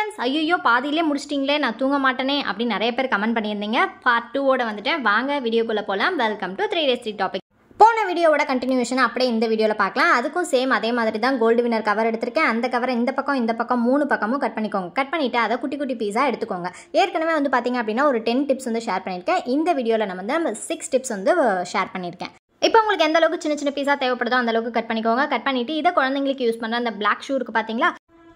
friends ஐயோ பாதியிலே முடிச்சிட்டிங்களே நான் தூங்க மாட்டேனே அப்படின்னு நிறைய பேர் கமெண்ட் பண்ணியிருந்தீங்க பார்ட் டூவோட வந்துட்டேன் வாங்க வீடியோக்குள்ளே போகலாம் welcome to three days three topic போன வீடியோவோட கண்டினியூஷன் அப்படியே இந்த வீடியோவில் பார்க்கலாம் அதுக்கும் சேம் அதே மாதிரி தான் கோல்டு வினர் கவர் எடுத்திருக்கேன் அந்த கவரை இந்த பக்கம் இந்த பக்கம் மூணு பக்கமும் கட் பண்ணிக்கோங்க கட் பண்ணிவிட்டு அதை குட்டி குட்டி பீஸாக எடுத்துக்கோங்க ஏற்கனவே வந்து பார்த்திங்க அப்படின்னா ஒரு டென் டிப்ஸ் வந்து ஷேர் பண்ணியிருக்கேன் இந்த வீடியோவில் நம்ம வந்து சிக்ஸ் டிப்ஸ் வந்து ஷேர் பண்ணியிருக்கேன் இப்போ உங்களுக்கு எந்த அளவுக்கு சின்ன சின்ன பீஸாக தேவைப்படுதோ அந்த அளவுக்கு கட் பண்ணிக்கோங்க கட் பண்ணிவிட்டு இதை குழந்தைங்களுக்கு யூஸ் பண்ணுற அந்த பிளாக் ஷூ இருக்குது பார்த்தீங்களா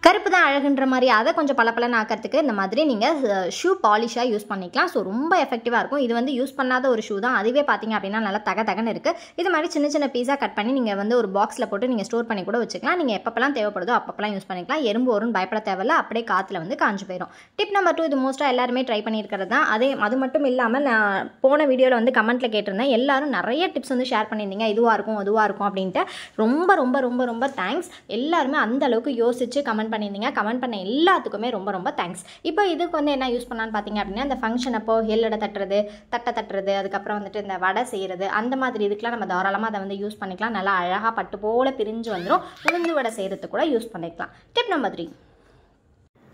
கருப்பு தான் அழகுன்ற மாதிரி அதை கொஞ்சம் பளபளன்னு ஆக்கிறதுக்கு இந்த மாதிரி நீங்கள் ஷூ பாலிஷாக யூஸ் பண்ணிக்கலாம் ஸோ ரொம்ப எஃபெக்டிவாக இருக்கும் இது வந்து யூஸ் பண்ணாத ஒரு ஷூ தான் அதுவே பார்த்தீங்க அப்படின்னா நல்லா தக தகன்னு இருக்குது இது மாதிரி சின்ன சின்ன பீஸாக கட் பண்ணி நீங்கள் வந்து ஒரு பாக்ஸில் போட்டு நீங்கள் ஸ்டோர் பண்ணி கூட வச்சுக்கலாம் நீங்கள் எப்பப்பெல்லாம் தேவைப்படுதோ அப்பப்பெல்லாம் யூஸ் பண்ணிக்கலாம் எறும்பு வரும்னு பயப்பட தேவையில்ல அப்படியே காற்றுல வந்து காஞ்சு போயிடும் டிப் நம்பர் டூ இது மோஸ்ட்டாக எல்லாருமே ட்ரை பண்ணியிருக்கிறது தான் அதே அது மட்டும் இல்லாமல் நான் போன வீடியோவில் வந்து கமெண்ட்டில் கேட்டிருந்தேன் எல்லாரும் நிறைய டிப்ஸ் வந்து ஷேர் பண்ணியிருந்தீங்க இதுவாக இருக்கும் அதுவாக இருக்கும் அப்படின்ட்டு ரொம்ப ரொம்ப ரொம்ப ரொம்ப தேங்க்ஸ் எல்லாருமே அந்த அளவுக்கு யோசித்து கமெண்ட் பண்ணியிருந்தீங்க கமெண்ட் பண்ண எல்லாத்துக்குமே ரொம்ப ரொம்ப தேங்க்ஸ் இப்போ இதுக்கு வந்து என்ன யூஸ் பண்ணான்னு பார்த்தீங்க அப்படின்னா அந்த ஃபங்க்ஷன் அப்போ ஹெல்லடை தட்டுறது தட்டை தட்டுறது அதுக்கப்புறம் வந்துட்டு இந்த வடை செய்கிறது அந்த மாதிரி இதுக்கெலாம் நம்ம தாராளமாக அதை வந்து யூஸ் பண்ணிக்கலாம் நல்லா அழகாக பட்டு போல் பிரிஞ்சு வந்துடும் உளுந்து வடை செய்கிறதுக்கு கூட யூஸ் பண்ணிக்கலாம் டிப் நம்பர் த்ரீ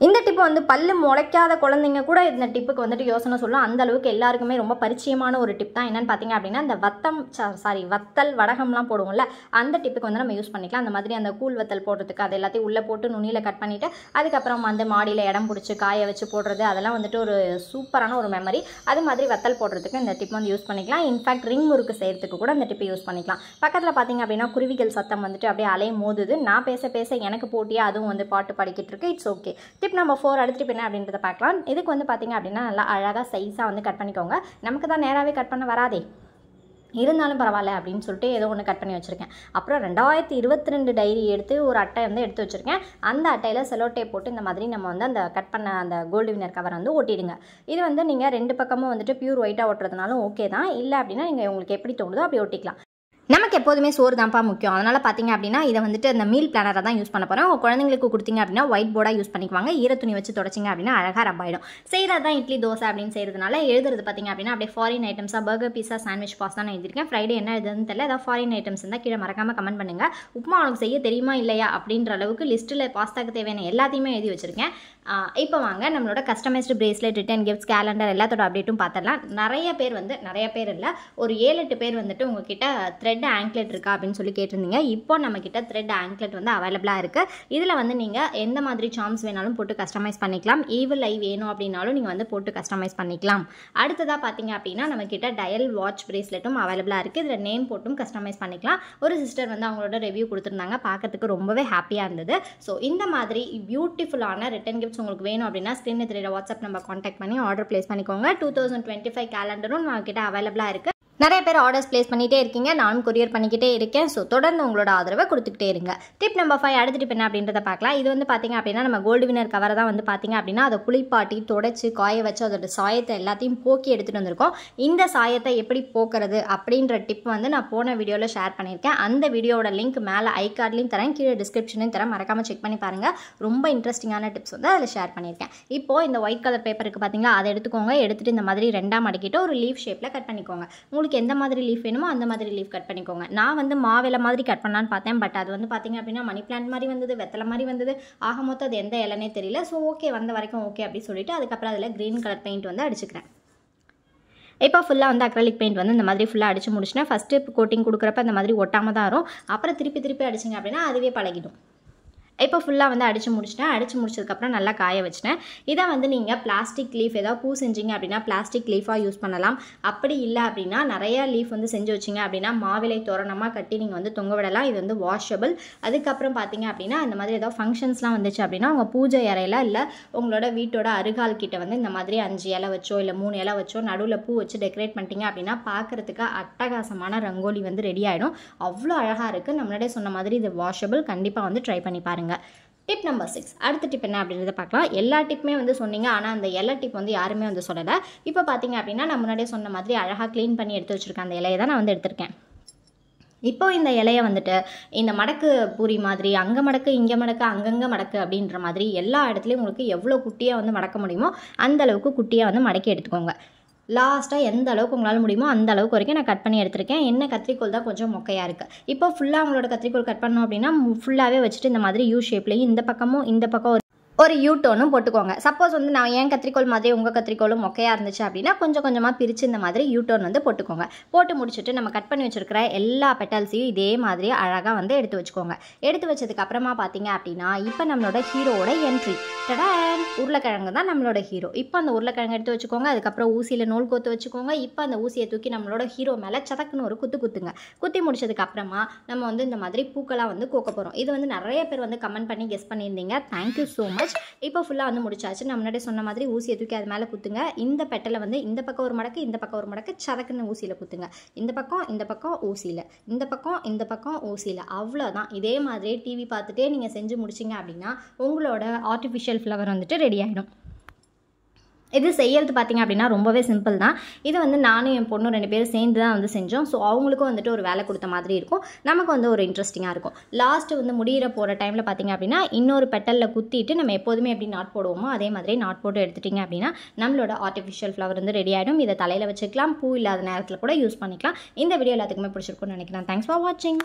இந்த டிப்பு வந்து பல்லு முளைக்காத குழந்தைங்க கூட இந்த டிப்புக்கு வந்துட்டு யோசனை சொல்லும் அந்த அளவுக்கு எல்லாருக்குமே ரொம்ப பரிச்சயமான ஒரு டிப் தான் என்னென்னு பார்த்தீங்க அப்படின்னா அந்த வத்தம் சாரி வத்தல் வடகம்லாம் போடுவோம்ல அந்த டிப்புக்கு வந்து நம்ம யூஸ் பண்ணிக்கலாம் அந்த மாதிரி அந்த கூழ் வத்தல் போடுறதுக்கு அது எல்லாத்தையும் உள்ளே போட்டு நுனியில் கட் பண்ணிவிட்டு அதுக்கப்புறம் வந்து மாடியில் இடம் பிடிச்சி காய வச்சு போடுறது அதெல்லாம் வந்துட்டு ஒரு சூப்பரான ஒரு மெமரி அது மாதிரி வத்தல் போடுறதுக்கு இந்த டிப் வந்து யூஸ் பண்ணிக்கலாம் இன்ஃபேக்ட் ரிங் முறுக்கு செய்கிறதுக்கு கூட அந்த டிப்பை யூஸ் பண்ணிக்கலாம் பக்கத்தில் பார்த்தீங்க அப்படின்னா குருவிகள் சத்தம் வந்துட்டு அப்படியே அலையும் மோதுது நான் பேச பேச எனக்கு போட்டியாக அதுவும் வந்து பாட்டு படிக்கிட்டு இருக்கு it's okay tip step number four அடுத்துட்டு என்ன அப்படின்றத பார்க்கலாம் இதுக்கு வந்து பார்த்திங்க அப்படின்னா நல்லா அழகாக சைஸாக வந்து கட் பண்ணிக்கோங்க நமக்கு தான் நேராகவே கட் பண்ண வராதே இருந்தாலும் பரவாயில்ல அப்படின்னு சொல்லிட்டு ஏதோ ஒன்று கட் பண்ணி வச்சுருக்கேன் அப்புறம் ரெண்டாயிரத்தி இருபத்தி ரெண்டு டைரி எடுத்து ஒரு அட்டை வந்து எடுத்து வச்சுருக்கேன் அந்த அட்டையில் செலோ போட்டு இந்த மாதிரி நம்ம வந்து அந்த கட் பண்ண அந்த கோல்டு வினர் கவர் வந்து ஒட்டிடுங்க இது வந்து நீங்கள் ரெண்டு பக்கமும் வந்துட்டு பியூர் ஒயிட்டாக ஓட்டுறதுனாலும் ஓகே தான் இல்லை அப்படின்னா நீங்கள் உங்களுக்கு எப்படி தோணுதோ அப்படி ஒட்டிக்கலாம் நமக்கு எப்போதுமே சோறு தான்ப்பா முக்கியம் அதனால் பார்த்தீங்க அப்படின்னா இதை வந்துட்டு அந்த மீல் பிளானரை தான் யூஸ் பண்ண போகிறோம் உங்கள் குழந்தைங்களுக்கு கொடுத்தீங்க அப்படின்னா ஒயிட் போர்டாக யூஸ் பண்ணிக்குவாங்க ஈர துணி வச்சு தொடச்சிங்க அப்படின்னா அழகாக ரப்பாயிடும் செய்கிறது தான் இட்லி தோசை அப்படின்னு செய்கிறதுனால எழுதுறது பார்த்தீங்க அப்படின்னா அப்படியே ஃபாரின் ஐட்டம்ஸாக பர்கர் பீஸா சாண்ட்விச் பாஸ் தான் நான் எழுதியிருக்கேன் ஃப்ரைடே என்ன எழுதுன்னு தெரியல ஏதாவது ஃபாரின் ஐட்டம்ஸ் இருந்தால் கீழே மறக்காமல் கமெண்ட் பண்ணுங்கள் உப்புமா உனக்கு செய்ய தெரியுமா இல்லையா அப்படின்ற அளவுக்கு லிஸ்ட்டில் பாஸ்தாக்கு தேவையான எல்லாத்தையுமே எழுதி வச்சுருக்கேன் இப்போ வாங்க நம்மளோட customised bracelet return gifts calendar எல்லாத்தோட அப்டேட்டும் பார்த்துடலாம் நிறைய பேர் வந்து நிறைய பேர் இல்லை ஒரு ஏழு எட்டு பேர் வந்துட்டு உங்ககிட்ட த்ரெட் த்ரெட் ஆங்க்லெட் இருக்கா அப்படின்னு சொல்லி கேட்டிருந்தீங்க இப்போ நம்ம கிட்ட த்ரெட் ஆங்க்லெட் வந்து அவைலபிளாக இருக்குது இதில் வந்து நீங்கள் எந்த மாதிரி சாம்ஸ் வேணாலும் போட்டு கஸ்டமைஸ் பண்ணிக்கலாம் ஈவில் ஐ வேணும் அப்படின்னாலும் நீங்கள் வந்து போட்டு கஸ்டமைஸ் பண்ணிக்கலாம் அடுத்ததாக பார்த்தீங்க அப்படின்னா நம்மக்கிட்ட டயல் வாட்ச் பிரேஸ்லெட்டும் அவைலபிளாக இருக்குது இதில் நேம் போட்டும் கஸ்டமைஸ் பண்ணிக்கலாம் ஒரு சிஸ்டர் வந்து அவங்களோட ரிவ்யூ கொடுத்துருந்தாங்க பார்க்கறதுக்கு ரொம்பவே ஹாப்பியாக இருந்தது ஸோ இந்த மாதிரி பியூட்டிஃபுல்லான ரிட்டன் கிஃப்ட்ஸ் உங்களுக்கு வேணும் அப்படின்னா ஸ்க்ரீன் தெரியுற வாட்ஸ்அப் நம்ம காண்டாக்ட் பண்ணி ஆர்டர் ப்ளேஸ் பண்ணிக்கோங்க டூ தௌசண்ட் டுவெண்ட்டி ஃபைவ் கேலண்டரும் கிட்ட அவைலபிளாக இருக்குது நிறைய பேர் ஆர்டர்ஸ் பிளேஸ் பண்ணிகிட்டே இருக்கீங்க நானும் கொரியர் பண்ணிக்கிட்டே இருக்கேன் ஸோ தொடர்ந்து உங்களோட ஆதரவை கொடுத்துக்கிட்டே இருங்க டிப் நம்பர் ஃபைவ் அடுத்த டிப் என்ன அப்படின்றத பார்க்கலாம் இது வந்து பார்த்தீங்க அப்படின்னா நம்ம கோல்டு வினர் கவரை தான் வந்து பார்த்தீங்க அப்படின்னா அதை குளிப்பாட்டி தொடச்சி காய வச்சு அதோட சாயத்தை எல்லாத்தையும் போக்கி எடுத்துகிட்டு வந்திருக்கோம் இந்த சாயத்தை எப்படி போக்குறது அப்படின்ற டிப் வந்து நான் போன வீடியோவில் ஷேர் பண்ணியிருக்கேன் அந்த வீடியோட லிங்க் மேலே ஐ கார்ட்லையும் தரேன் கீழே டிஸ்கிரிப்ஷனையும் தரேன் மறக்காமல் செக் பண்ணி பாருங்கள் ரொம்ப இன்ட்ரெஸ்டிங்கான டிப்ஸ் வந்து அதில் ஷேர் பண்ணியிருக்கேன் இப்போது இந்த ஒயிட் கலர் பேப்பருக்கு பார்த்தீங்களா அதை எடுத்துக்கோங்க எடுத்துகிட்டு இந்த மாதிரி ரெண்டாம் அடிக்கிட்டு ஒரு லீவ் ஷேப்பில் கட் பண்ணிக்கோங்க உங்களுக்கு உங்களுக்கு எந்த மாதிரி லீஃப் வேணுமோ அந்த மாதிரி லீஃப் கட் பண்ணிக்கோங்க நான் வந்து மாவில மாதிரி கட் பண்ணலான்னு பார்த்தேன் பட் அது வந்து பார்த்திங்க அப்படின்னா மணி பிளான்ட் மாதிரி வந்தது வெத்தலை மாதிரி வந்தது ஆக மொத்தம் அது எந்த இலனே தெரியல ஸோ ஓகே வந்த வரைக்கும் ஓகே அப்படின்னு சொல்லிட்டு அதுக்கப்புறம் அதில் க்ரீன் கலர் பெயிண்ட் வந்து அடிச்சுக்கிறேன் இப்போ ஃபுல்லாக வந்து அக்ரலிக் பெயிண்ட் வந்து இந்த மாதிரி ஃபுல்லாக அடித்து முடிச்சுன்னா ஃபஸ்ட்டு கோட்டிங் கொடுக்குறப்ப இந்த மாதிரி ஒட்டாமல் தான் வரும் அப்புறம் திருப்பி திருப்பி அடிச்சிங்க அப்படின்னா அதுவே பழகிடும் இப்போ ஃபுல்லாக வந்து அடித்து முடிச்சிட்டேன் அடித்து முடிச்சதுக்கப்புறம் நல்லா காய வச்சிட்டேன் இதை வந்து நீங்கள் பிளாஸ்டிக் லீஃப் ஏதாவது பூ செஞ்சீங்க அப்படின்னா பிளாஸ்டிக் லீஃபாக யூஸ் பண்ணலாம் அப்படி இல்லை அப்படின்னா நிறையா லீஃப் வந்து செஞ்சு வச்சிங்க அப்படின்னா மாவிலை தோரணமாக கட்டி நீங்கள் வந்து தொங்க விடலாம் இது வந்து வாஷபிள் அதுக்கப்புறம் பார்த்தீங்க அப்படின்னா இந்த மாதிரி ஏதாவது ஃபங்க்ஷன்ஸ்லாம் வந்துச்சு அப்படின்னா உங்கள் பூஜை இறையில இல்லை உங்களோட வீட்டோட அருகால் கிட்ட வந்து இந்த மாதிரி அஞ்சு இலை வச்சோ இல்லை மூணு இலை வச்சோ நடுவில் பூ வச்சு டெக்கரேட் பண்ணிட்டீங்க அப்படின்னா பார்க்குறதுக்கு அட்டகாசமான ரங்கோலி வந்து ரெடி ஆகிடும் அவ்வளோ அழகாக இருக்குது நம்மளே சொன்ன மாதிரி இது வாஷபிள் கண்டிப்பாக வந்து ட்ரை பண்ணி பாருங்கள் பண்ணுங்க டிப் நம்பர் சிக்ஸ் அடுத்த டிப் என்ன அப்படின்றத பார்க்கலாம் எல்லா டிப்புமே வந்து சொன்னீங்க ஆனால் அந்த எல்லா டிப் வந்து யாருமே வந்து சொல்லலை இப்போ பார்த்தீங்க அப்படின்னா நான் முன்னாடியே சொன்ன மாதிரி அழகாக க்ளீன் பண்ணி எடுத்து வச்சுருக்கேன் அந்த இலையை தான் நான் வந்து எடுத்திருக்கேன் இப்போ இந்த இலையை வந்துட்டு இந்த மடக்கு பூரி மாதிரி அங்கே மடக்கு இங்கே மடக்கு அங்கங்கே மடக்கு அப்படின்ற மாதிரி எல்லா இடத்துலையும் உங்களுக்கு எவ்வளோ குட்டியாக வந்து மடக்க முடியுமோ அந்தளவுக்கு குட்டியாக வந்து மடக்கி எடுத்துக்கோங்க லாஸ்ட்டாக எந்த அளவுக்கு உங்களால் முடியுமோ அந்த அளவுக்கு வரைக்கும் நான் கட் பண்ணி எடுத்திருக்கேன் என்ன கத்திரிக்கோல் தான் கொஞ்சம் மொக்கையாக இருக்குது இப்போ ஃபுல்லாக அவங்களோட கத்திரிக்கோல் கட் பண்ணோம் அப்படின்னா ஃபுல்லாகவே வச்சுட்டு இந்த மாதிரி யூ ஷேப்லேயும் இந்த பக்கமும் இந்த பக்கம் ஒரு யூ டோனும் போட்டுக்கோங்க சப்போஸ் வந்து நான் என் கத்திரிக்கோள் மாதிரி உங்கள் கத்திரிக்கோளும் மொக்கையாக இருந்துச்சு அப்படின்னா கொஞ்சம் கொஞ்சமாக பிரித்து இந்த மாதிரி யூ டோன் வந்து போட்டுக்கோங்க போட்டு முடிச்சுட்டு நம்ம கட் பண்ணி வச்சுருக்கிற எல்லா பெட்டல்ஸையும் இதே மாதிரி அழகாக வந்து எடுத்து வச்சுக்கோங்க எடுத்து வச்சதுக்கு அப்புறமா பார்த்தீங்க அப்படின்னா இப்போ நம்மளோட ஹீரோவோட என்ட்ரி டடான் உருளைக்கிழங்கு தான் நம்மளோட ஹீரோ இப்போ அந்த உருளைக்கிழங்கு எடுத்து வச்சுக்கோங்க அதுக்கப்புறம் ஊசியில் நூல் கோத்து வச்சுக்கோங்க இப்போ அந்த ஊசியை தூக்கி நம்மளோட ஹீரோ மேலே சதக்குன்னு ஒரு குத்து குத்துங்க குத்தி முடிச்சதுக்கு அப்புறமா நம்ம வந்து இந்த மாதிரி பூக்களாக வந்து கோக்க போகிறோம் இது வந்து நிறைய பேர் வந்து கமெண்ட் பண்ணி கெஸ் பண்ணியிருந்தீங்க தேங்க்யூ ஸோ மச் இப்போ ஃபுல்லாக வந்து முடிச்சாச்சு நான் முன்னாடி சொன்ன மாதிரி ஊசியை தூக்கி அது மேலே குத்துங்க இந்த பெட்டலை வந்து இந்த பக்கம் ஒரு மடக்கு இந்த பக்கம் ஒரு மடக்கு சதக்குன்னு ஊசியில் குத்துங்க இந்த பக்கம் இந்த பக்கம் ஊசியில் இந்த பக்கம் இந்த பக்கம் ஊசியில் அவ்வளோதான் இதே மாதிரியே டிவி பார்த்துட்டே நீங்கள் செஞ்சு முடிச்சிங்க அப்படின்னா உங்களோட ஆர்டிஃபிஷியல் ஃப்ளவர் வந்துட்டு ரெடி ஆகிடும் இது செய்யறது பார்த்திங்க அப்படின்னா ரொம்பவே சிம்பிள் தான் இது வந்து நானும் என் பொண்ணும் ரெண்டு பேரும் சேர்ந்து தான் வந்து செஞ்சோம் ஸோ அவங்களுக்கும் வந்துட்டு ஒரு வேலை கொடுத்த மாதிரி இருக்கும் நமக்கு வந்து ஒரு இன்ட்ரெஸ்டிங்காக இருக்கும் லாஸ்ட்டு வந்து முடிகிற போகிற டைமில் பார்த்திங்க அப்படின்னா இன்னொரு பெட்டலில் குத்திட்டு நம்ம எப்போதுமே எப்படி நாட் போடுவோமோ அதே மாதிரி நாட் போட்டு எடுத்துட்டிங்க அப்படின்னா நம்மளோட ஆர்டிஃபிஷியல் ஃப்ளவர் வந்து ரெடி ஆகிடும் இதை தலையில் வச்சுக்கலாம் பூ இல்லாத நேரத்தில் கூட யூஸ் பண்ணிக்கலாம் இந்த வீடியோ எல்லாத்துக்குமே பிடிச்சிருக்கும்னு நினைக்கிறேன் தேங்க்ஸ் ஃபார் வாட்சிங்